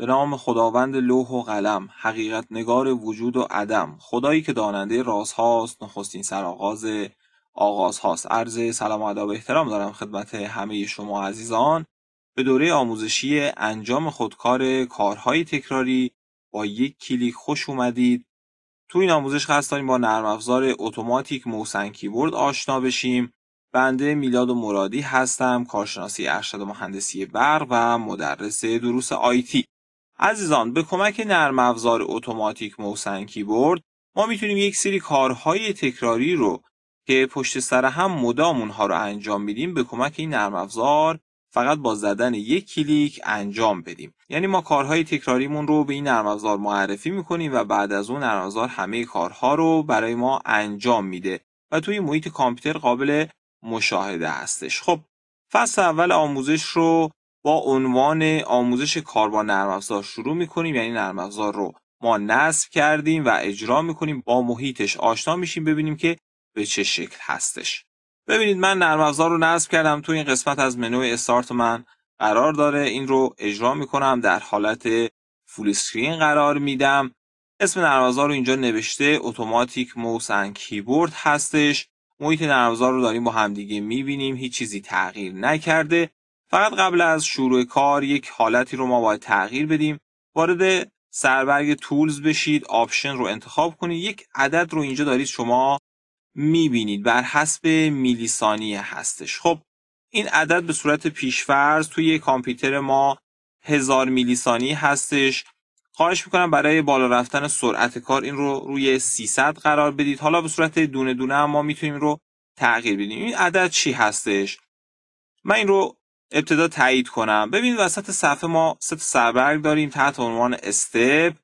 به نام خداوند لوح و قلم حقیقت نگار وجود و عدم خدایی که داننده رازهاست نخستین سرآغاز آغاز هاست عرض سلام و ادب احترام دارم خدمت همه شما عزیزان به دوره آموزشی انجام خودکار کارهای تکراری با یک کلیک خوش اومدید تو این آموزش قصد داریم با نرم افزار اتوماتیک موسن کیبورد آشنا بشیم بنده میلاد و مرادی هستم کارشناسی ارشد مهندسی برق و مدرس دروس آیتی عزیزان به کمک نرم افزار اتوماتیک موسن کیبورد ما میتونیم یک سری کارهای تکراری رو که پشت سر هم مدام اونها رو انجام میدیم به کمک این نرم افزار فقط با زدن یک کلیک انجام بدیم یعنی ما کارهای تکراریمون رو به این نرم افزار معرفی میکنیم و بعد از اون نرم افزار همه کارها رو برای ما انجام میده و توی محیط کامپیوتر قابل مشاهده هستش خب فصل اول آموزش رو با عنوان آموزش کار با نرم شروع میکنیم یعنی نرم رو ما نصب کردیم و اجرا میکنیم با محیطش آشنا میشیم ببینیم که به چه شکل هستش ببینید من نرم رو نصب کردم تو این قسمت از منوی استارت من قرار داره این رو اجرا میکنم در حالت فول سکرین قرار میدم اسم نرم رو اینجا نوشته اتوماتیک موس ان کیبورد هستش محیط نرم رو داریم با همدیگه میبینیم هیچ چیزی تغییر نکرده فقط قبل از شروع کار یک حالتی رو ما باید تغییر بدیم وارد سربرگ تولز بشید آپشن رو انتخاب کنید یک عدد رو اینجا دارید شما میبینید بر حسب میلی ثانیه هستش خب این عدد به صورت پیشفرض توی کامپیوتر ما هزار میلی ثانیه هستش خواهش میکنم برای بالا رفتن سرعت کار این رو روی 300 قرار بدید حالا به صورت دونه دونه هم ما میتونیم رو تغییر بدیم این عدد چی هستش من این رو ابتدا تایید کنم ببینید وسط صفحه ما سه سربرگ داریم تحت عنوان استپ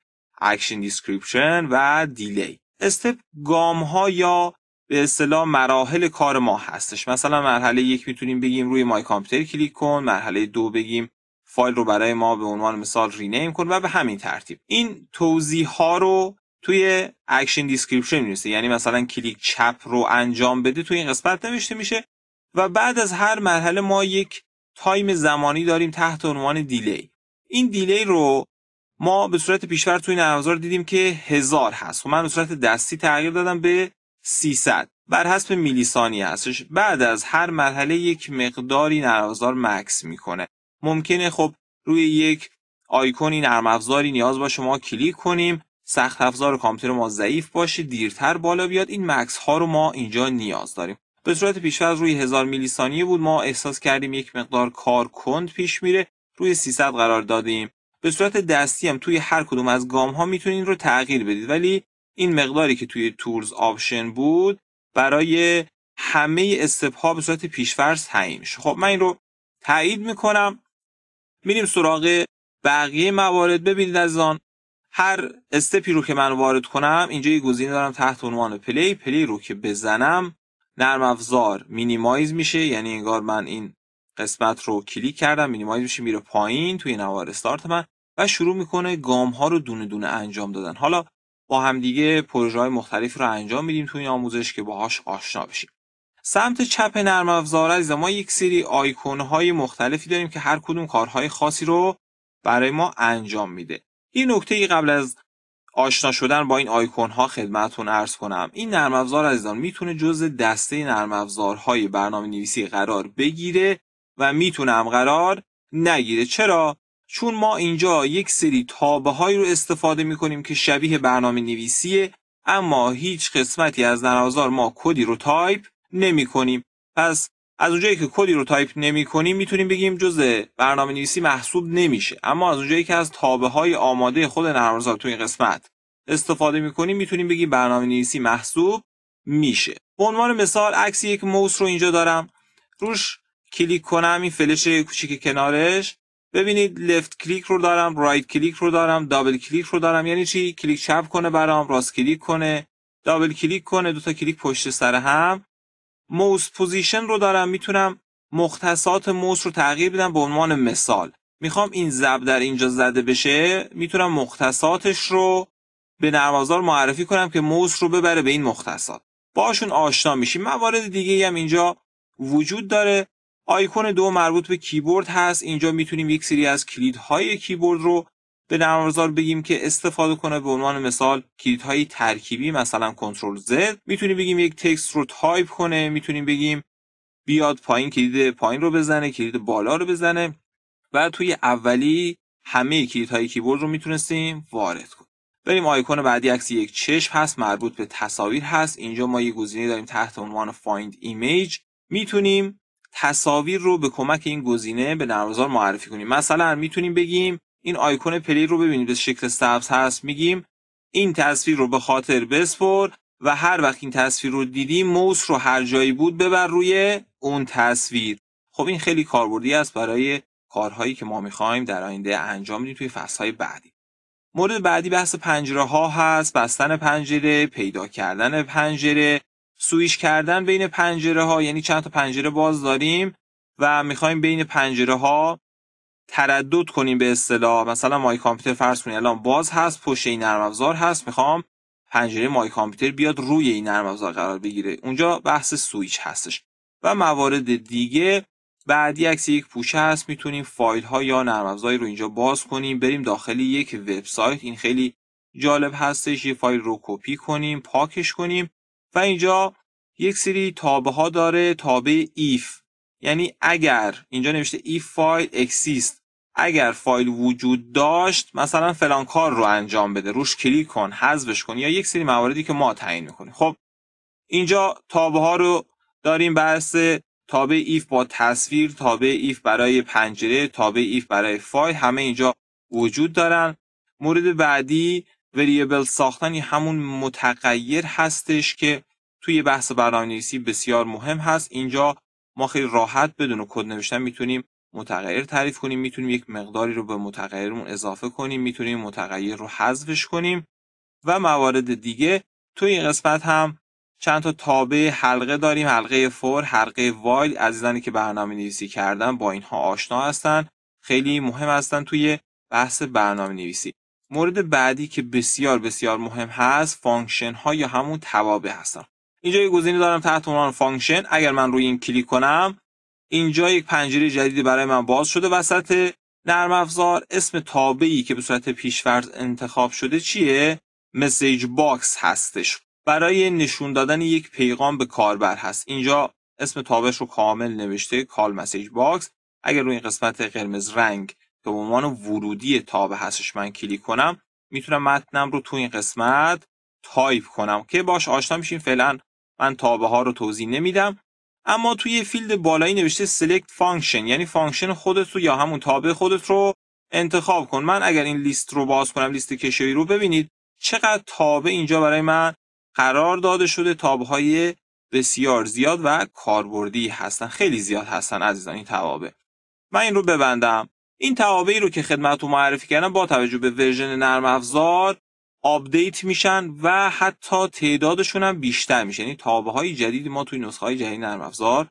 اکشن دیسکریپشن و دیلی استپ گام ها یا به اصطلاح مراحل کار ما هستش مثلا مرحله یک میتونیم بگیم روی مای کامپیوتر کلیک کن مرحله دو بگیم فایل رو برای ما به عنوان مثال رینیم کن و به همین ترتیب این توضیح ها رو توی اکشن دیسکریپشن می‌نویسه یعنی مثلا کلیک چپ رو انجام بده توی این قسمت نوشته میشه و بعد از هر مرحله ما یک تایم زمانی داریم تحت عنوان دیلی این دیلی رو ما به صورت پیشور توی نرم دیدیم که هزار هست و خب من به صورت دستی تغییر دادم به 300 بر حسب میلی ثانیه هستش بعد از هر مرحله یک مقداری نرم مکس میکنه ممکنه خب روی یک آیکونی نرم افزاری نیاز باشه ما کلیک کنیم سخت افزار کامپیوتر ما ضعیف باشه دیرتر بالا بیاد این مکس ها رو ما اینجا نیاز داریم به صورت پیش روی 1000 میلی ثانیه بود ما احساس کردیم یک مقدار کار کند پیش میره روی 300 قرار دادیم به صورت دستی هم توی هر کدوم از گام ها میتونین رو تغییر بدید ولی این مقداری که توی تورز آپشن بود برای همه استپ ها به صورت پیشفرض تعیین میشه خب من این رو تایید میکنم میریم سراغ بقیه موارد ببینید از آن هر استپی رو که من وارد کنم اینجا یه گزینه دارم تحت عنوان پلی پلی رو که بزنم نرم افزار مینیمایز میشه یعنی انگار من این قسمت رو کلیک کردم مینیمایز میشه میره پایین توی نوار استارت من و شروع میکنه گام ها رو دونه دونه انجام دادن حالا با همدیگه پروژه های مختلف رو انجام میدیم توی این آموزش که باهاش آشنا بشیم سمت چپ نرم افزار عزیز ما یک سری آیکون های مختلفی داریم که هر کدوم کارهای خاصی رو برای ما انجام میده این نکته ای قبل از آشنا شدن با این آیکون ها خدمتون ارز کنم این نرم افزار عزیزان میتونه جز دسته نرم افزارهای برنامه نویسی قرار بگیره و میتونم قرار نگیره چرا چون ما اینجا یک سری تابه هایی رو استفاده میکنیم که شبیه برنامه نویسیه اما هیچ قسمتی از نرم ما کدی رو تایپ نمی کنیم پس از اونجایی که کدی رو تایپ نمی کنیم میتونیم بگیم جزء برنامه نویسی محسوب نمیشه اما از اونجایی که از تابه های آماده خود نرم افزار تو این قسمت استفاده میکنیم میتونیم بگیم برنامه نویسی محسوب میشه به عنوان مثال عکس یک موس رو اینجا دارم روش کلیک کنم این فلش کوچیک کنارش ببینید لفت کلیک رو دارم رایت کلیک رو دارم دابل کلیک رو دارم یعنی چی کلیک چپ کنه برام راست کلیک کنه دابل کلیک کنه دوتا کلیک پشت سر هم موس پوزیشن رو دارم میتونم مختصات موس رو تغییر بدم به عنوان مثال میخوام این زب در اینجا زده بشه میتونم مختصاتش رو به نرمازار معرفی کنم که موس رو ببره به این مختصات باشون آشنا میشیم موارد دیگه هم اینجا وجود داره آیکون دو مربوط به کیبورد هست اینجا میتونیم یک سری از کلیدهای کیبورد رو به نرمازار بگیم که استفاده کنه به عنوان مثال کلیدهای ترکیبی مثلا کنترل Z میتونیم بگیم یک تکست رو تایپ کنه میتونیم بگیم بیاد پایین کلید پایین رو بزنه کلید بالا رو بزنه و توی اولی همه کلیدهای کیبورد رو میتونستیم وارد کنیم داریم آیکون بعدی عکس یک چشم هست مربوط به تصاویر هست اینجا ما یه گزینه داریم تحت عنوان فایند ایمیج میتونیم تصاویر رو به کمک این گزینه به نرمافزار معرفی کنیم مثلا میتونیم بگیم این آیکون پلی رو ببینید به شکل سبز هست میگیم این تصویر رو به خاطر بسپر و هر وقت این تصویر رو دیدیم موس رو هر جایی بود ببر روی اون تصویر خب این خیلی کاربردی است برای کارهایی که ما میخوایم در آینده انجام بدیم توی فصلهای بعدی مورد بعدی بحث پنجره ها هست بستن پنجره پیدا کردن پنجره سویش کردن بین پنجره ها یعنی چند تا پنجره باز داریم و میخوایم بین پنجره ها تردد کنیم به اصطلاح مثلا مای کامپیوتر فرض کنید الان باز هست پشت این نرم افزار هست میخوام پنجره مای کامپیوتر بیاد روی این نرم افزار قرار بگیره اونجا بحث سویچ هستش و موارد دیگه بعدی عکس یک پوشه هست میتونیم فایل ها یا نرم افزاری رو اینجا باز کنیم بریم داخل یک وبسایت این خیلی جالب هستش یه فایل رو کپی کنیم پاکش کنیم و اینجا یک سری تابه ها داره تابه ایف یعنی اگر اینجا نوشته ایف فایل اکسیست اگر فایل وجود داشت مثلا فلان کار رو انجام بده روش کلیک کن حذفش کن یا یک سری مواردی که ما تعیین میکنیم خب اینجا تابه ها رو داریم بحث تابع ایف با تصویر تابع ایف برای پنجره تابع ایف برای فای همه اینجا وجود دارن مورد بعدی وریبل ساختنی همون متغیر هستش که توی بحث برنامه‌نویسی بسیار مهم هست اینجا ما خیلی راحت بدون کد نوشتن میتونیم متغیر تعریف کنیم میتونیم یک مقداری رو به متغیرمون اضافه کنیم میتونیم متغیر رو حذفش کنیم و موارد دیگه توی این قسمت هم چند تا تابع حلقه داریم حلقه فور حلقه وایل عزیزانی که برنامه نویسی کردن با اینها آشنا هستن خیلی مهم هستن توی بحث برنامه نویسی مورد بعدی که بسیار بسیار مهم هست فانکشن ها یا همون توابع هستن اینجا یه گزینه دارم تحت عنوان فانکشن اگر من روی این کلیک کنم اینجا یک پنجره جدیدی برای من باز شده وسط نرم افزار اسم تابعی که به صورت پیشفرض انتخاب شده چیه مسیج باکس هستش برای نشون دادن یک پیغام به کاربر هست اینجا اسم تابش رو کامل نوشته کال مسیج باکس اگر روی این قسمت قرمز رنگ به عنوان ورودی تابه هستش من کلیک کنم میتونم متنم رو تو این قسمت تایپ کنم که باش آشنا میشین فعلا من تابه ها رو توضیح نمیدم اما توی فیلد بالایی نوشته select function یعنی فانکشن خودت رو یا همون تابه خودت رو انتخاب کن من اگر این لیست رو باز کنم لیست کشوی رو ببینید چقدر تابه اینجا برای من قرار داده شده تابهای بسیار زیاد و کاربردی هستن خیلی زیاد هستن عزیزان این توابع من این رو ببندم این توابعی رو که خدمتتون معرفی کردم با توجه به ورژن نرم افزار آپدیت میشن و حتی تعدادشون هم بیشتر میشه یعنی تابه های جدید ما توی نسخه های جدید نرم افزار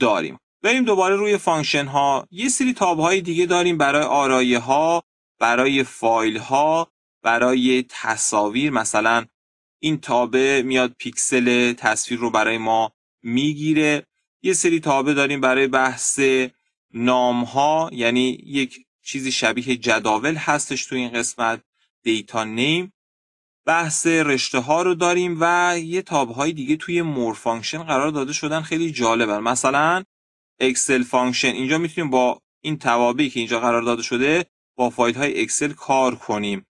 داریم بریم دوباره روی فانکشن ها یه سری تابه های دیگه داریم برای آرایه ها برای فایل ها برای تصاویر مثلا این تابه میاد پیکسل تصویر رو برای ما میگیره یه سری تابه داریم برای بحث نام ها یعنی یک چیزی شبیه جداول هستش تو این قسمت دیتا نیم بحث رشته ها رو داریم و یه تاب های دیگه توی مور فانکشن قرار داده شدن خیلی جالبن مثلا اکسل فانکشن اینجا میتونیم با این توابعی که اینجا قرار داده شده با فایل های اکسل کار کنیم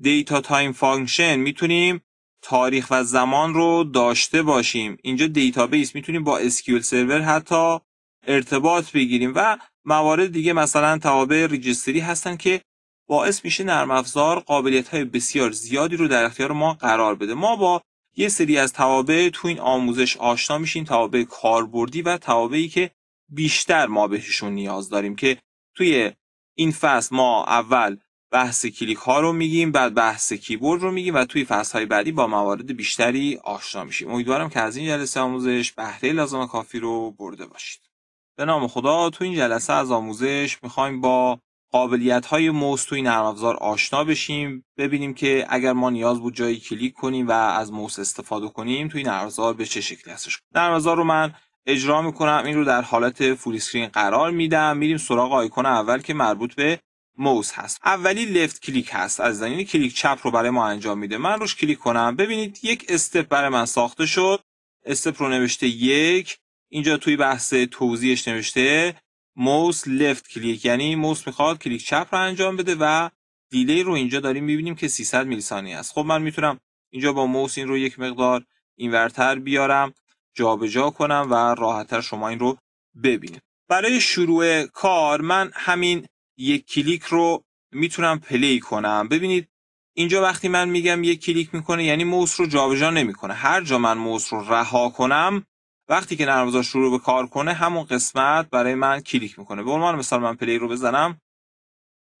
دیتا تایم فانکشن میتونیم تاریخ و زمان رو داشته باشیم اینجا دیتابیس میتونیم با اسکیول سرور حتی ارتباط بگیریم و موارد دیگه مثلا توابع ریجستری هستن که باعث میشه نرم افزار قابلیت های بسیار زیادی رو در اختیار ما قرار بده ما با یه سری از توابع تو این آموزش آشنا میشیم توابع کاربردی و توابعی که بیشتر ما بهشون نیاز داریم که توی این فصل ما اول بحث کلیک ها رو میگیم بعد بحث کیبورد رو میگیم و توی فصل های بعدی با موارد بیشتری آشنا میشیم امیدوارم که از این جلسه آموزش بهره لازم کافی رو برده باشید به نام خدا تو این جلسه از آموزش میخوایم با قابلیت های موس توی نرم افزار آشنا بشیم ببینیم که اگر ما نیاز بود جایی کلیک کنیم و از موس استفاده کنیم توی نرم افزار به چه شکلی هستش نرم افزار رو من اجرا میکنم این رو در حالت فول اسکرین قرار میدم میریم سراغ آیکون اول که مربوط به موس هست اولی لفت کلیک هست از کلیک چپ رو برای ما انجام میده من روش کلیک کنم ببینید یک استپ برای من ساخته شد استپ رو نوشته یک اینجا توی بحث توضیحش نوشته موس لفت کلیک یعنی موس میخواد کلیک چپ رو انجام بده و دیلی رو اینجا داریم میبینیم که 300 میلی ثانیه است خب من میتونم اینجا با موس این رو یک مقدار اینورتر بیارم جابجا جا کنم و راحتتر شما این رو ببینید برای شروع کار من همین یک کلیک رو میتونم پلی کنم ببینید اینجا وقتی من میگم یک کلیک میکنه یعنی موس رو جابجا نمیکنه هر جا من موس رو رها کنم وقتی که نرم شروع به کار کنه همون قسمت برای من کلیک میکنه به عنوان مثال من پلی رو بزنم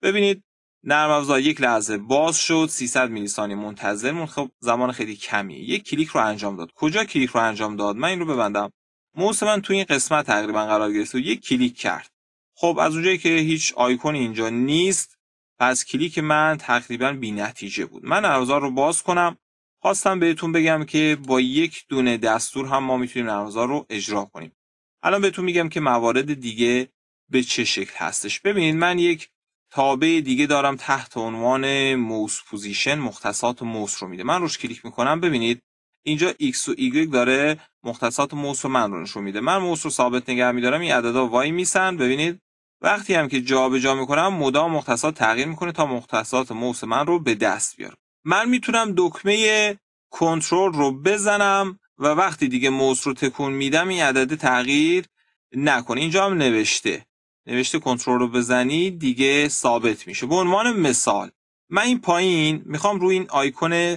ببینید نرم یک لحظه باز شد 300 میلی ثانیه منتظرمون خب زمان خیلی کمی. یک کلیک رو انجام داد کجا کلیک رو انجام داد من این رو ببندم موس من تو این قسمت تقریبا قرار گرفت و یک کلیک کرد خب از اونجایی که هیچ آیکون اینجا نیست پس کلیک من تقریبا بی نتیجه بود من ابزار رو باز کنم خواستم بهتون بگم که با یک دونه دستور هم ما میتونیم ابزار رو اجرا کنیم الان بهتون میگم که موارد دیگه به چه شکل هستش ببینید من یک تابع دیگه دارم تحت عنوان موس پوزیشن مختصات موس رو میده من روش کلیک میکنم ببینید اینجا x و y داره مختصات موس من رو نشون میده من موس رو ثابت نگه میدارم این عددا وای میسن ببینید وقتی هم که جابجا جا میکنم مدام مختصات تغییر میکنه تا مختصات موس من رو به دست بیارم من میتونم دکمه کنترل رو بزنم و وقتی دیگه موس رو تکون میدم این عدد تغییر نکنه اینجا هم نوشته نوشته کنترل رو بزنی دیگه ثابت میشه به عنوان مثال من این پایین میخوام روی این آیکون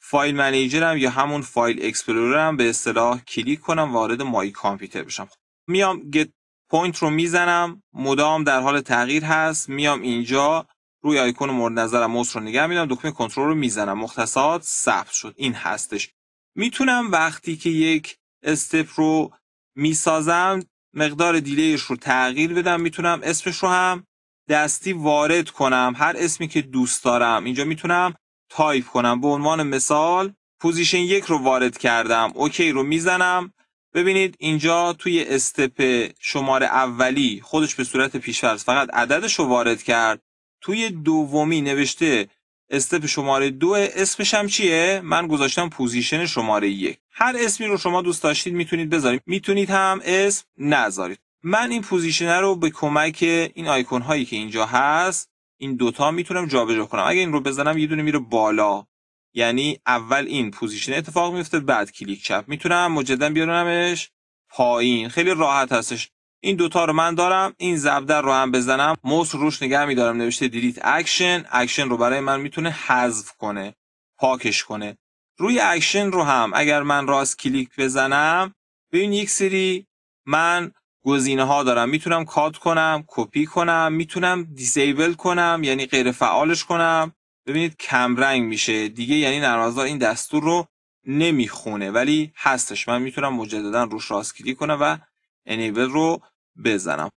فایل منیجرم یا همون فایل اکسپلوررم به اصطلاح کلیک کنم وارد مای کامپیوتر بشم خب، میام گت پوینت رو میزنم مدام در حال تغییر هست میام اینجا روی آیکون مورد نظرم موس رو نگه میدم دکمه کنترل رو میزنم مختصات ثبت شد این هستش میتونم وقتی که یک استپ رو میسازم مقدار دیلیش رو تغییر بدم میتونم اسمش رو هم دستی وارد کنم هر اسمی که دوست دارم اینجا میتونم تایپ کنم به عنوان مثال پوزیشن یک رو وارد کردم اوکی رو میزنم ببینید اینجا توی استپ شماره اولی خودش به صورت فرض فقط عددش رو وارد کرد توی دومی نوشته استپ شماره دو اسمش هم چیه؟ من گذاشتم پوزیشن شماره یک هر اسمی رو شما دوست داشتید میتونید بذارید میتونید هم اسم نذارید من این پوزیشن رو به کمک این آیکون هایی که اینجا هست این دوتا میتونم جابجا کنم اگه این رو بزنم یه دونه میره بالا یعنی اول این پوزیشن اتفاق میفته بعد کلیک چپ میتونم مجددا بیارمش پایین خیلی راحت هستش این دوتا رو من دارم این زبدر رو هم بزنم موس روش نگه میدارم نوشته دیلیت اکشن اکشن رو برای من میتونه حذف کنه پاکش کنه روی اکشن رو هم اگر من راست کلیک بزنم ببین یک سری من گزینه ها دارم میتونم کات کنم کپی کنم میتونم دیسیبل کنم یعنی غیر فعالش کنم ببینید کمرنگ میشه دیگه یعنی نرم این دستور رو نمیخونه ولی هستش من میتونم مجددا روش راست کلیک کنم و انیبل رو بزنم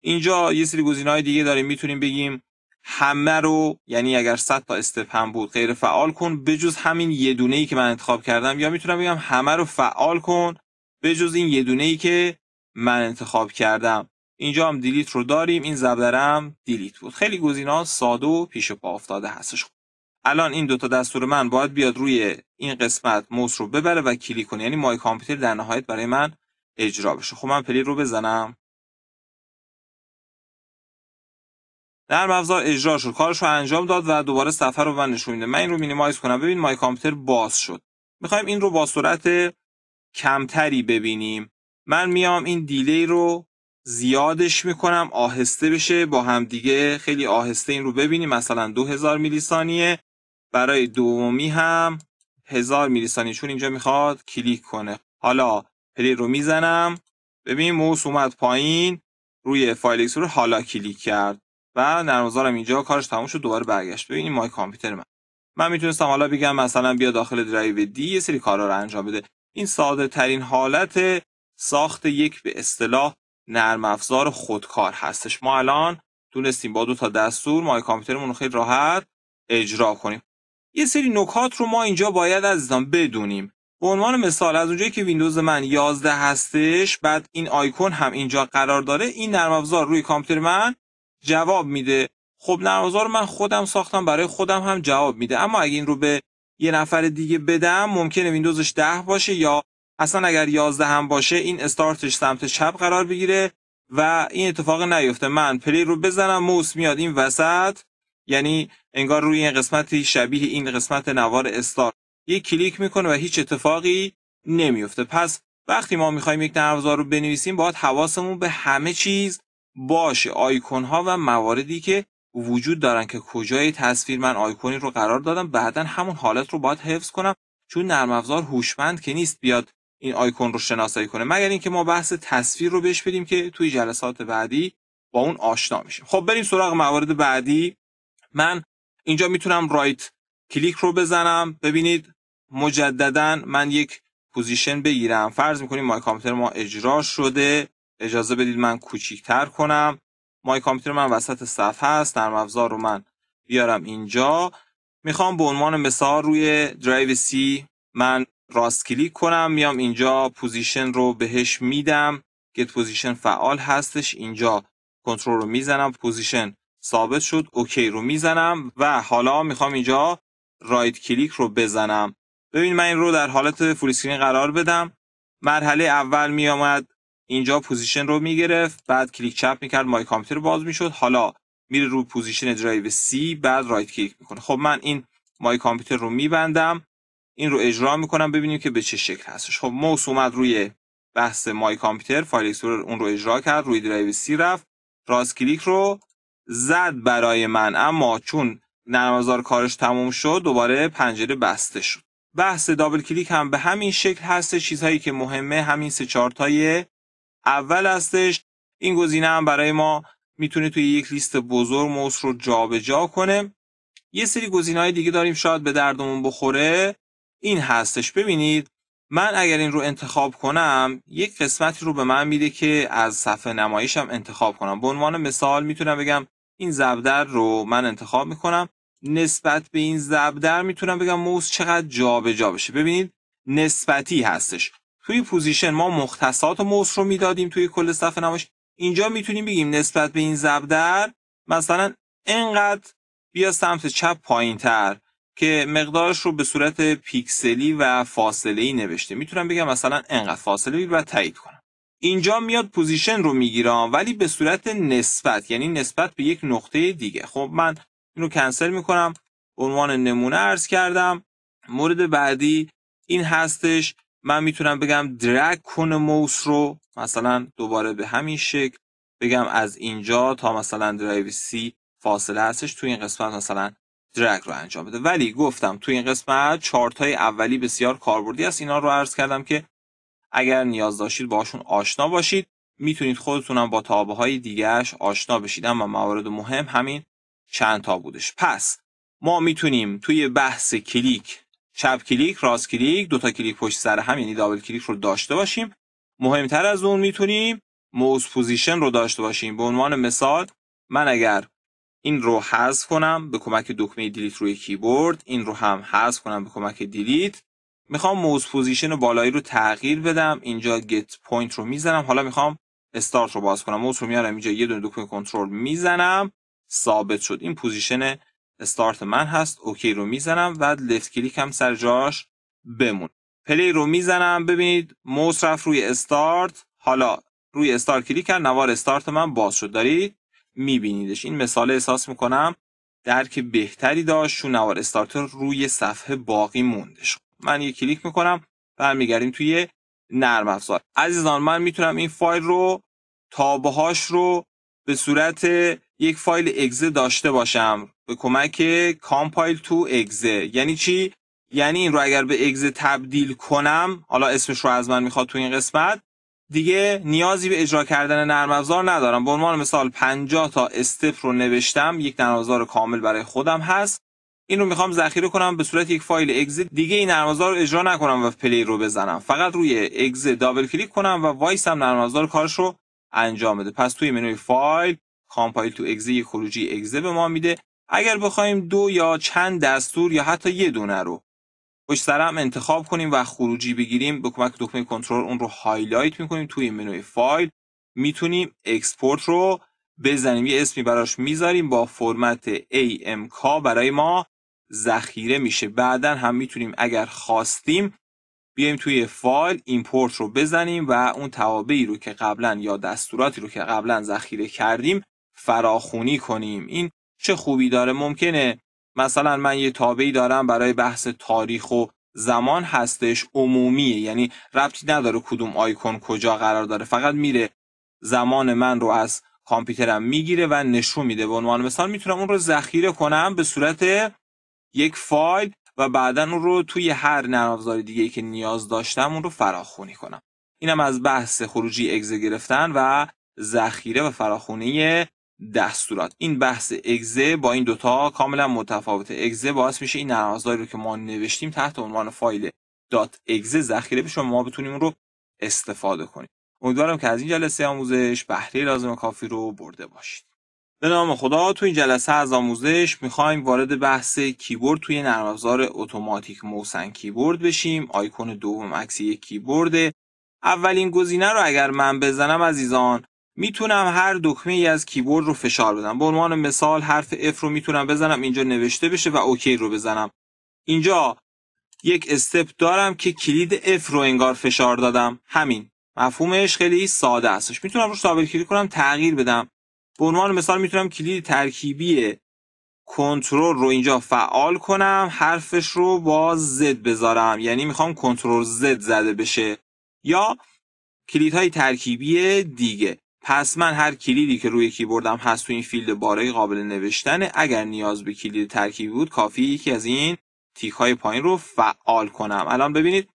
اینجا یه سری گزینه های دیگه داریم میتونیم بگیم همه رو یعنی اگر 100 تا استپ هم بود غیر فعال کن بجز همین یه دونه ای که من انتخاب کردم یا میتونم بگم همه رو فعال کن بجز این یه دونه ای که من انتخاب کردم اینجا هم دیلیت رو داریم این زبدره هم دیلیت بود خیلی گزینه ساده و پیش پا افتاده هستش الان این دوتا دستور من باید بیاد روی این قسمت موس رو ببره و کلیک کنه یعنی مای کامپیوتر در نهایت برای من اجرا بشه خب من پلی رو بزنم در ابزار اجرا شد کارش رو انجام داد و دوباره صفحه رو من نشون میده من این رو مینیمایز کنم ببین مای کامپیوتر باز شد میخوایم این رو با سرعت کمتری ببینیم من میام این دیلی رو زیادش میکنم آهسته بشه با هم دیگه خیلی آهسته این رو ببینیم مثلا 2000 میلی ثانیه برای دومی هم هزار میلی ثانیه چون اینجا میخواد کلیک کنه حالا پلی رو میزنم ببین موس اومد پایین روی فایل رو حالا کلیک کرد و نرمزارم اینجا کارش تموم شد دوباره برگشت ببین مای کامپیوتر من من میتونستم حالا بگم مثلا بیا داخل درایو دی یه سری کارا رو انجام بده این ساده ترین حالت ساخت یک به اصطلاح نرم افزار خودکار هستش ما الان تونستیم با دو تا دستور مای کامپیوترمون رو خیلی راحت اجرا کنیم یه سری نکات رو ما اینجا باید عزیزان بدونیم به عنوان مثال از اونجایی که ویندوز من 11 هستش بعد این آیکون هم اینجا قرار داره این نرم افزار روی کامپیوتر من جواب میده خب نرم افزار من خودم ساختم برای خودم هم جواب میده اما اگه این رو به یه نفر دیگه بدم ممکنه ویندوزش 10 باشه یا اصلا اگر 11 هم باشه این استارتش سمت چپ قرار بگیره و این اتفاق نیفته من پلی رو بزنم موس میاد این وسط یعنی انگار روی این قسمتی شبیه این قسمت نوار استار یک کلیک میکنه و هیچ اتفاقی نمیفته پس وقتی ما میخوایم یک نرم رو بنویسیم باید حواسمون به همه چیز باشه آیکون ها و مواردی که وجود دارن که کجای تصویر من آیکونی رو قرار دادم بعدا همون حالت رو باید حفظ کنم چون نرم افزار هوشمند که نیست بیاد این آیکون رو شناسایی کنه مگر اینکه ما بحث تصویر رو بهش بدیم که توی جلسات بعدی با اون آشنا میشیم خب بریم سراغ موارد بعدی من اینجا میتونم رایت کلیک رو بزنم ببینید مجددا من یک پوزیشن بگیرم فرض میکنیم مای کامپیوتر ما اجرا شده اجازه بدید من کوچیکتر کنم مای کامپیوتر من وسط صفحه است در افزار رو من بیارم اینجا میخوام به عنوان مثال روی درایو سی من راست کلیک کنم میام اینجا پوزیشن رو بهش میدم گت پوزیشن فعال هستش اینجا کنترل رو میزنم پوزیشن ثابت شد اوکی رو میزنم و حالا میخوام اینجا رایت کلیک رو بزنم ببین من این رو در حالت فول اسکرین قرار بدم مرحله اول میامد اینجا پوزیشن رو میگرفت بعد کلیک چپ میکرد مای کامپیوتر باز میشد حالا میره رو پوزیشن درایو سی بعد رایت کلیک میکنه خب من این مای کامپیوتر رو میبندم این رو اجرا میکنم ببینیم که به چه شکل هستش خب موس اومد روی بحث مای کامپیوتر فایل اکسپلورر اون رو اجرا کرد روی درایو سی رفت راست کلیک رو زد برای من اما چون نرم کارش تموم شد دوباره پنجره بسته شد بحث دابل کلیک هم به همین شکل هست چیزهایی که مهمه همین سه چارتای اول هستش این گزینه هم برای ما میتونه توی یک لیست بزرگ موس رو جابجا جا کنه یه سری گزینه دیگه داریم شاید به دردمون بخوره این هستش ببینید من اگر این رو انتخاب کنم یک قسمتی رو به من میده که از صفحه نمایشم انتخاب کنم به عنوان مثال میتونم بگم این زبدر رو من انتخاب میکنم نسبت به این زبدر میتونم بگم موس چقدر جابجا جا بشه ببینید نسبتی هستش توی پوزیشن ما مختصات موس رو میدادیم توی کل صفحه نمایش اینجا میتونیم بگیم نسبت به این زبدر مثلا انقدر بیا سمت چپ پایین تر که مقدارش رو به صورت پیکسلی و فاصله ای نوشته میتونم بگم مثلا انقدر فاصله بگیر و تایید کنم اینجا میاد پوزیشن رو میگیرم ولی به صورت نسبت یعنی نسبت به یک نقطه دیگه خب من اینو کنسل میکنم عنوان نمونه عرض کردم مورد بعدی این هستش من میتونم بگم درگ کن موس رو مثلا دوباره به همین شکل بگم از اینجا تا مثلا درایو سی فاصله هستش تو این قسمت مثلا درگ رو انجام بده ولی گفتم تو این قسمت چارت های اولی بسیار کاربردی است اینا رو عرض کردم که اگر نیاز داشتید باشون آشنا باشید میتونید خودتونم با تابه های دیگرش آشنا بشید اما موارد مهم همین چند تا بودش پس ما میتونیم توی بحث کلیک چپ کلیک راست کلیک دوتا کلیک پشت سر هم یعنی دابل کلیک رو داشته باشیم مهمتر از اون میتونیم موز پوزیشن رو داشته باشیم به عنوان مثال من اگر این رو حذف کنم به کمک دکمه دلیت روی کیبورد این رو هم حذف کنم به کمک دلیت میخوام موز پوزیشن بالایی رو تغییر بدم اینجا گت پوینت رو میزنم حالا میخوام استارت رو باز کنم موز رو میارم اینجا یه دونه دکمه کنترل میزنم ثابت شد این پوزیشن استارت من هست اوکی رو میزنم و لفت کلیک هم سر جاش بمون پلی رو میزنم ببینید موز رفت روی استارت حالا روی استارت کلیک کرد نوار استارت من باز شد دارید میبینیدش این مثال احساس میکنم که بهتری داشت چون نوار استارتر روی صفحه باقی موندش من یه کلیک میکنم برمیگردیم توی نرم افزار عزیزان من میتونم این فایل رو تابهاش رو به صورت یک فایل اگزه داشته باشم به کمک کامپایل تو اگزه یعنی چی یعنی این رو اگر به اگزه تبدیل کنم حالا اسمش رو از من میخواد تو این قسمت دیگه نیازی به اجرا کردن نرم افزار ندارم به عنوان مثال 50 تا استپ رو نوشتم یک نرم افزار کامل برای خودم هست این رو میخوام ذخیره کنم به صورت یک فایل اگزیت دیگه این نرم افزار رو اجرا نکنم و پلی رو بزنم فقط روی اگز دابل کلیک کنم و وایس هم نرم افزار کارش رو انجام بده پس توی منوی فایل کامپایل تو یک خروجی اگز به ما میده اگر بخوایم دو یا چند دستور یا حتی یه دونه رو پشت سرم انتخاب کنیم و خروجی بگیریم به کمک دکمه کنترل اون رو هایلایت میکنیم توی منوی فایل میتونیم اکسپورت رو بزنیم یه اسمی براش میذاریم با فرمت AMK برای ما ذخیره میشه بعدا هم میتونیم اگر خواستیم بیایم توی فایل ایمپورت رو بزنیم و اون توابعی رو که قبلا یا دستوراتی رو که قبلا ذخیره کردیم فراخونی کنیم این چه خوبی داره ممکنه مثلا من یه تابعی دارم برای بحث تاریخ و زمان هستش عمومیه یعنی ربطی نداره کدوم آیکون کجا قرار داره فقط میره زمان من رو از کامپیوترم میگیره و نشون میده به عنوان مثال میتونم اون رو ذخیره کنم به صورت یک فایل و بعدا اون رو توی هر نرم دیگه ای که نیاز داشتم اون رو فراخونی کنم اینم از بحث خروجی اگزه گرفتن و ذخیره و فراخونی دستورات این بحث اگزه با این دوتا کاملا متفاوته اگزه باعث میشه این نرم رو که ما نوشتیم تحت عنوان فایل دات اگزه ذخیره بشه ما بتونیم اون رو استفاده کنیم امیدوارم که از این جلسه آموزش بهره لازم کافی رو برده باشید به نام خدا تو این جلسه از آموزش میخوایم وارد بحث کیبورد توی نرم افزار اتوماتیک موسن کیبورد بشیم آیکون دوم عکس یک کیبورد اولین گزینه رو اگر من بزنم عزیزان میتونم هر دکمه ای از کیبورد رو فشار بدم به عنوان مثال حرف F رو میتونم بزنم اینجا نوشته بشه و اوکی رو بزنم اینجا یک استپ دارم که کلید F رو انگار فشار دادم همین مفهومش خیلی ساده است میتونم روش دابل کلیک کنم تغییر بدم به عنوان مثال میتونم کلید ترکیبی کنترل رو اینجا فعال کنم حرفش رو با Z بذارم یعنی میخوام کنترل Z زده بشه یا کلیدهای ترکیبی دیگه پس من هر کلیدی که روی کیبوردم هست تو این فیلد بالای قابل نوشتنه اگر نیاز به کلید ترکیبی بود کافی یکی از این تیک های پایین رو فعال کنم الان ببینید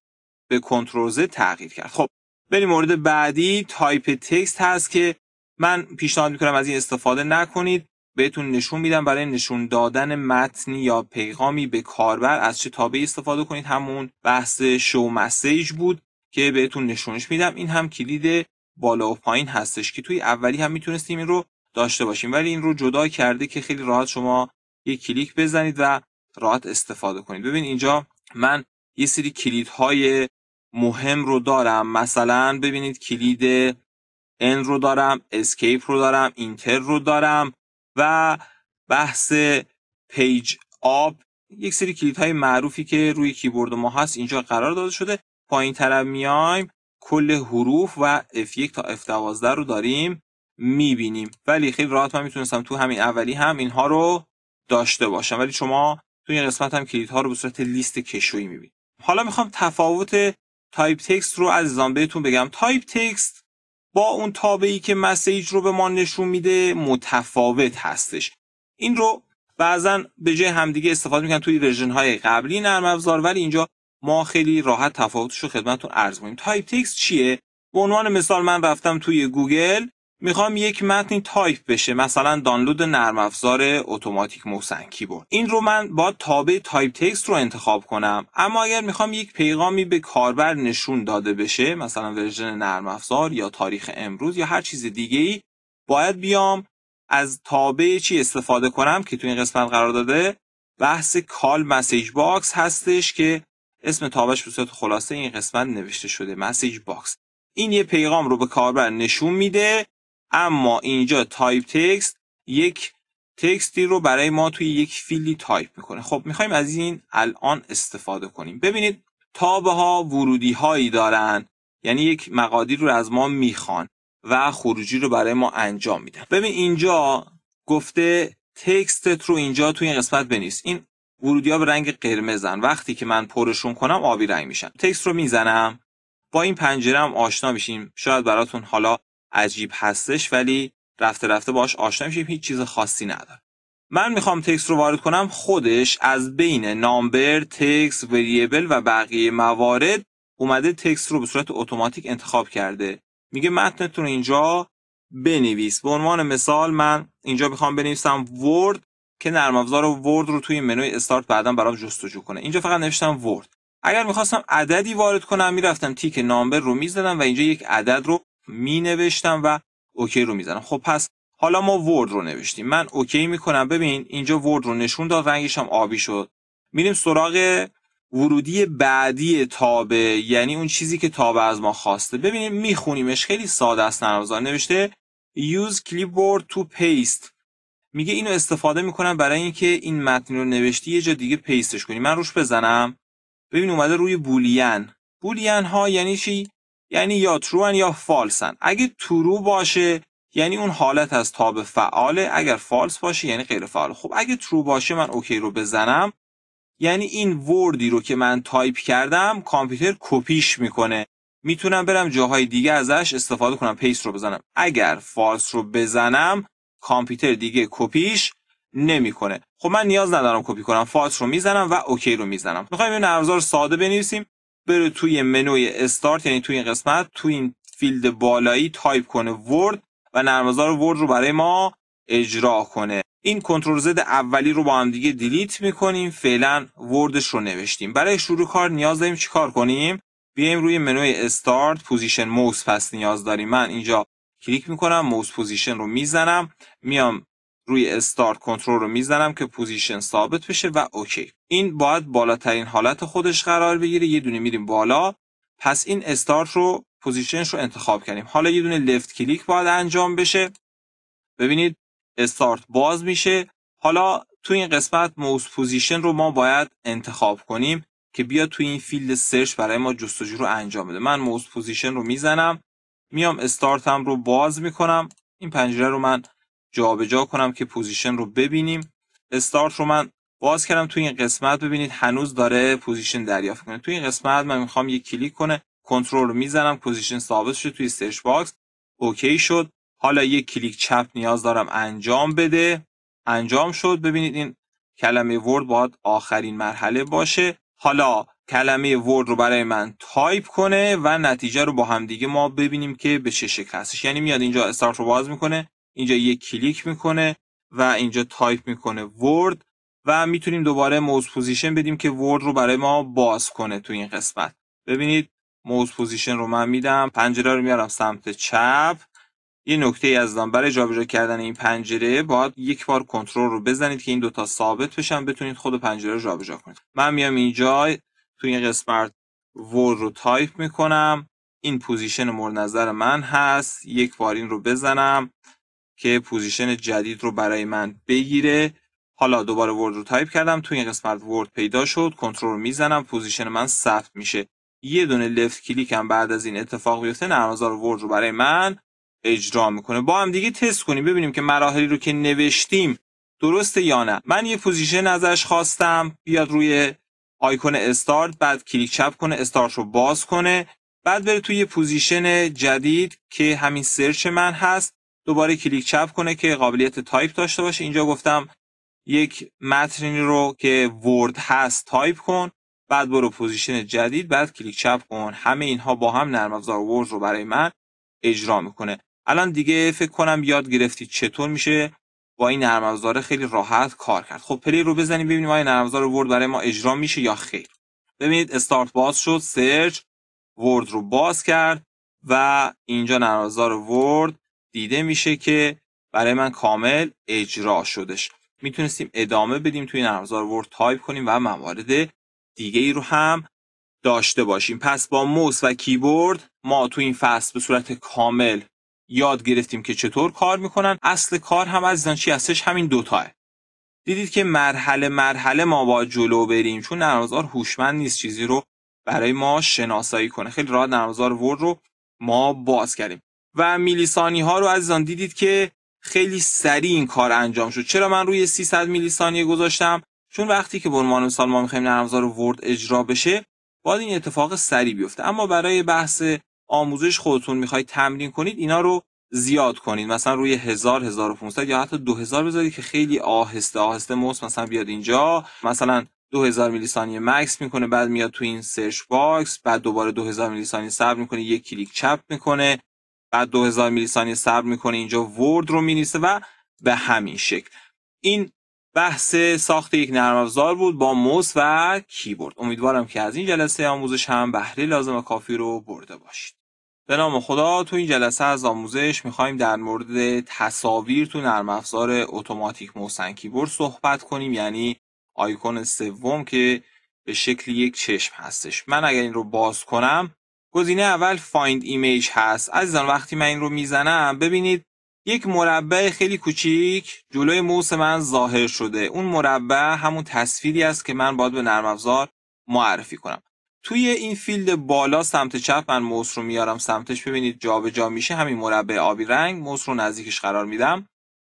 به کنترل ز تغییر کرد خب بریم مورد بعدی تایپ تکست هست که من پیشنهاد میکنم از این استفاده نکنید بهتون نشون میدم برای نشون دادن متنی یا پیغامی به کاربر از چه تابعی استفاده کنید همون بحث شو مسیج بود که بهتون نشونش میدم این هم کلید بالا و پایین هستش که توی اولی هم میتونستیم این رو داشته باشیم ولی این رو جدا کرده که خیلی راحت شما یک کلیک بزنید و راحت استفاده کنید ببین اینجا من یه سری کلیدهای مهم رو دارم مثلا ببینید کلید ان رو دارم اسکیپ رو دارم اینتر رو دارم و بحث پیج آب یک سری کلیدهای معروفی که روی کیبورد ما هست اینجا قرار داده شده پایین طرف میایم کل حروف و F1 تا F12 رو داریم میبینیم ولی خیلی راحت من میتونستم تو همین اولی هم اینها رو داشته باشم ولی شما تو این قسمت هم کلیدها رو به صورت لیست کشویی میبینید حالا میخوام تفاوت تایپ تکست رو عزیزان بهتون بگم تایپ تکست با اون تابعی که مسیج رو به ما نشون میده متفاوت هستش این رو بعضا به جای همدیگه استفاده میکنن توی ورژن های قبلی نرم افزار ولی اینجا ما خیلی راحت تفاوتش رو خدمتتون عرض می‌کنیم. تایپ تکست چیه به عنوان مثال من رفتم توی گوگل میخوام یک متنی تایپ بشه مثلا دانلود نرم افزار اتوماتیک موسن کیبورد این رو من با تابع تایپ تکست رو انتخاب کنم اما اگر میخوام یک پیغامی به کاربر نشون داده بشه مثلا ورژن نرم افزار یا تاریخ امروز یا هر چیز دیگه ای باید بیام از تابع چی استفاده کنم که تو این قسمت قرار داده بحث کال مسیج باکس هستش که اسم تابش به صورت خلاصه این قسمت نوشته شده مسیج باکس این یه پیغام رو به کاربر نشون میده اما اینجا تایپ تکست یک تکستی رو برای ما توی یک فیلی تایپ میکنه خب میخوایم از این الان استفاده کنیم ببینید تابه ها ورودی هایی دارن یعنی یک مقادیر رو از ما میخوان و خروجی رو برای ما انجام میدن ببین اینجا گفته تکستت رو اینجا توی این قسمت بنویس این ورودی ها به رنگ قرمزن وقتی که من پرشون کنم آبی رنگ میشن تکست رو میزنم با این پنجره هم آشنا میشیم شاید براتون حالا عجیب هستش ولی رفته رفته باش آشنا میشیم هیچ چیز خاصی نداره من میخوام تکست رو وارد کنم خودش از بین نامبر تکست وریبل و بقیه موارد اومده تکست رو به صورت اتوماتیک انتخاب کرده میگه متنتون اینجا بنویس به عنوان مثال من اینجا میخوام بنویسم ورد که نرم افزار رو توی منوی استارت بعدا برام جستجو کنه اینجا فقط نوشتم ورد اگر میخواستم عددی وارد کنم میرفتم تیک نامبر رو میزدم و اینجا یک عدد رو مینوشتم و اوکی رو میزنم خب پس حالا ما ورد رو نوشتیم من اوکی میکنم ببین اینجا ورد رو نشون داد رنگش هم آبی شد میریم سراغ ورودی بعدی تابه یعنی اون چیزی که تابه از ما خواسته ببینیم میخونیمش خیلی ساده است افزار نوشته use clipboard to paste میگه اینو استفاده میکنم برای اینکه این متن رو نوشتی یه جا دیگه پیستش کنی من روش بزنم ببین اومده روی بولین بولین ها یعنی چی یعنی یا ترو یا فالسن اگه ترو باشه یعنی اون حالت از تاب فعاله اگر فالس باشه یعنی غیر فعال خب اگه ترو باشه من اوکی رو بزنم یعنی این وردی رو که من تایپ کردم کامپیوتر کپیش میکنه میتونم برم جاهای دیگه ازش استفاده کنم پیست رو بزنم اگر فالس رو بزنم کامپیوتر دیگه کپیش نمیکنه خب من نیاز ندارم کپی کنم فایل رو میزنم و اوکی رو میزنم میخوایم این ابزار ساده بنویسیم بره توی منوی استارت یعنی توی این قسمت توی این فیلد بالایی تایپ کنه ورد و نرم افزار ورد رو برای ما اجرا کنه این کنترل زد اولی رو با هم دیگه دیلیت میکنیم فعلا وردش رو نوشتیم برای شروع کار نیاز داریم چیکار کنیم بیایم روی منوی استارت پوزیشن موس پس نیاز داریم من اینجا کلیک میکنم موس پوزیشن رو میزنم میام روی استارت کنترل رو میزنم که پوزیشن ثابت بشه و اوکی این باید بالاترین حالت خودش قرار بگیره یه دونه میریم بالا پس این استارت رو پوزیشنش رو انتخاب کردیم حالا یه دونه لفت کلیک باید انجام بشه ببینید استارت باز میشه حالا تو این قسمت موس پوزیشن رو ما باید انتخاب کنیم که بیا تو این فیلد سرچ برای ما جستجو رو انجام بده من موس پوزیشن رو میزنم میام استارتم رو باز میکنم این پنجره رو من جابجا کنم که پوزیشن رو ببینیم استارت رو من باز کردم توی این قسمت ببینید هنوز داره پوزیشن دریافت کنه توی این قسمت من میخوام یک کلیک کنه کنترل رو میزنم پوزیشن ثابت شد توی سرچ باکس اوکی شد حالا یک کلیک چپ نیاز دارم انجام بده انجام شد ببینید این کلمه ورد باید آخرین مرحله باشه حالا کلمه ورد رو برای من تایپ کنه و نتیجه رو با هم دیگه ما ببینیم که به چه شکل هستش یعنی میاد اینجا استارت رو باز میکنه اینجا یک کلیک میکنه و اینجا تایپ میکنه ورد و میتونیم دوباره موز پوزیشن بدیم که ورد رو برای ما باز کنه تو این قسمت ببینید موز پوزیشن رو من میدم پنجره رو میارم سمت چپ یه نکته ای از دام برای جابجا کردن این پنجره باید یک بار کنترل رو بزنید که این دوتا ثابت بشن بتونید خود پنجره رو جابجا کنید من میام اینجا تو این قسمت ورد رو تایپ میکنم این پوزیشن مورد نظر من هست یک بار این رو بزنم که پوزیشن جدید رو برای من بگیره حالا دوباره ورد رو تایپ کردم تو این قسمت ورد پیدا شد کنترل میزنم پوزیشن من ثبت میشه یه دونه لفت کلیک هم بعد از این اتفاق بیفته نرم ورد رو برای من اجرا میکنه با هم دیگه تست کنیم ببینیم که مراحلی رو که نوشتیم درسته یا نه من یه پوزیشن ازش خواستم بیاد روی آیکون استارت بعد کلیک چپ کنه استارت رو باز کنه بعد بره توی یه پوزیشن جدید که همین سرچ من هست دوباره کلیک چپ کنه که قابلیت تایپ داشته باشه اینجا گفتم یک متنی رو که ورد هست تایپ کن بعد برو پوزیشن جدید بعد کلیک چپ کن همه اینها با هم نرم افزار ورد رو برای من اجرا میکنه الان دیگه فکر کنم یاد گرفتی چطور میشه با این نرم افزار خیلی راحت کار کرد خب پلی رو بزنیم ببینیم آیا نرم افزار ورد برای ما اجرا میشه یا خیر ببینید استارت باز شد سرچ ورد رو باز کرد و اینجا نرم افزار ورد دیده میشه که برای من کامل اجرا شدش میتونستیم ادامه بدیم توی نرمزار ورد تایپ کنیم و موارد دیگه ای رو هم داشته باشیم پس با موس و کیبورد ما تو این فصل به صورت کامل یاد گرفتیم که چطور کار میکنن اصل کار هم از چی هستش همین دوتاه دیدید که مرحله مرحله ما با جلو بریم چون نرمزار هوشمند نیست چیزی رو برای ما شناسایی کنه خیلی راحت نرمزار ورد رو ما باز کردیم و میلیسانی ها رو عزیزان دیدید که خیلی سریع این کار انجام شد چرا من روی 300 میلی ثانیه گذاشتم چون وقتی که به عنوان مثال ما میخوایم نرم افزار ورد اجرا بشه باید این اتفاق سریع بیفته اما برای بحث آموزش خودتون میخواید تمرین کنید اینا رو زیاد کنید مثلا روی 1000 1500 یا حتی 2000 بذارید که خیلی آهسته آهسته موس مثلا بیاد اینجا مثلا 2000 میلی ثانیه مکس میکنه بعد میاد تو این سرچ باکس بعد دوباره 2000 میلی ثانیه صبر میکنه یک کلیک چپ میکنه بعد 2000 میلی ثانیه صبر میکنه اینجا ورد رو مینیسه و به همین شکل این بحث ساخت یک نرم افزار بود با موس و کیبورد امیدوارم که از این جلسه آموزش هم بهره لازم و کافی رو برده باشید به نام خدا تو این جلسه از آموزش میخوایم در مورد تصاویر تو نرم افزار اتوماتیک و کیبورد صحبت کنیم یعنی آیکون سوم که به شکل یک چشم هستش من اگر این رو باز کنم گزینه اول فایند ایمیج هست عزیزان وقتی من این رو میزنم ببینید یک مربع خیلی کوچیک جلوی موس من ظاهر شده اون مربع همون تصویری است که من باید به نرم افزار معرفی کنم توی این فیلد بالا سمت چپ من موس رو میارم سمتش ببینید جابجا جا میشه همین مربع آبی رنگ موس رو نزدیکش قرار میدم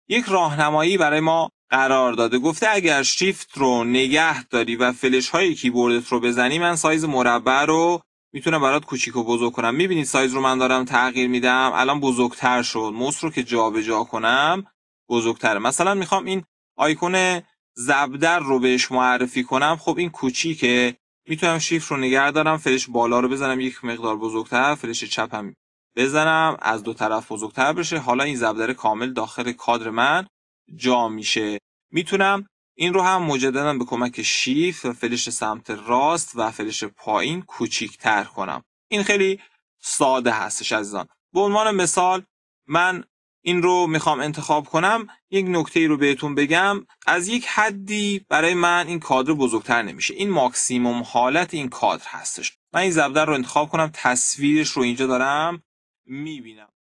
یک راهنمایی برای ما قرار داده گفته اگر شیفت رو نگه داری و فلش های کیبوردت رو بزنی من سایز مربع رو میتونم برات کوچیک و بزرگ کنم میبینید سایز رو من دارم تغییر میدم الان بزرگتر شد موس رو که جابجا جا کنم بزرگتره مثلا میخوام این آیکون زبدر رو بهش معرفی کنم خب این کوچیکه میتونم شیفت رو نگه دارم فلش بالا رو بزنم یک مقدار بزرگتر فلش چپم بزنم از دو طرف بزرگتر بشه حالا این زبدر کامل داخل کادر من جا میشه میتونم این رو هم مجددا به کمک شیف و فلش سمت راست و فلش پایین کوچیک‌تر کنم این خیلی ساده هستش عزیزان به عنوان مثال من این رو میخوام انتخاب کنم یک نکته ای رو بهتون بگم از یک حدی برای من این کادر بزرگتر نمیشه این ماکسیموم حالت این کادر هستش من این زبدر رو انتخاب کنم تصویرش رو اینجا دارم میبینم